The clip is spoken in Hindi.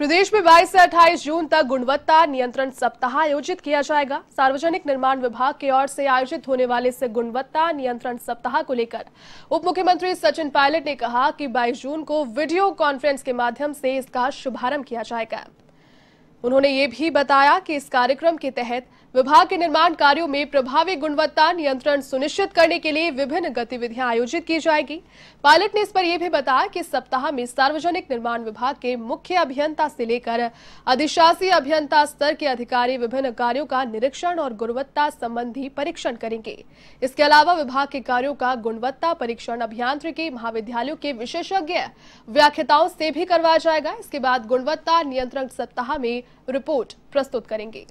प्रदेश में 22 से 28 जून तक गुणवत्ता नियंत्रण सप्ताह आयोजित किया जाएगा सार्वजनिक निर्माण विभाग की ओर से आयोजित होने वाले इस गुणवत्ता नियंत्रण सप्ताह को लेकर उप मुख्यमंत्री सचिन पायलट ने कहा कि 22 जून को वीडियो कॉन्फ्रेंस के माध्यम से इसका शुभारंभ किया जाएगा उन्होंने ये भी बताया कि इस कार्यक्रम के तहत विभाग के निर्माण कार्यों में प्रभावी गुणवत्ता नियंत्रण सुनिश्चित करने के लिए विभिन्न गतिविधियां आयोजित की जाएगी पायलट ने इस पर यह भी बताया कि सप्ताह में सार्वजनिक निर्माण विभाग के मुख्य अभियंता से लेकर अधिशासी अभियंता स्तर के अधिकारी विभिन्न कार्यों का निरीक्षण और गुणवत्ता संबंधी परीक्षण करेंगे इसके अलावा विभाग के कार्यो का गुणवत्ता परीक्षण अभियांत्रिकी महाविद्यालयों के विशेषज्ञ व्याख्याताओं से भी करवाया जाएगा इसके बाद गुणवत्ता नियंत्रण सप्ताह में रिपोर्ट प्रस्तुत करेंगे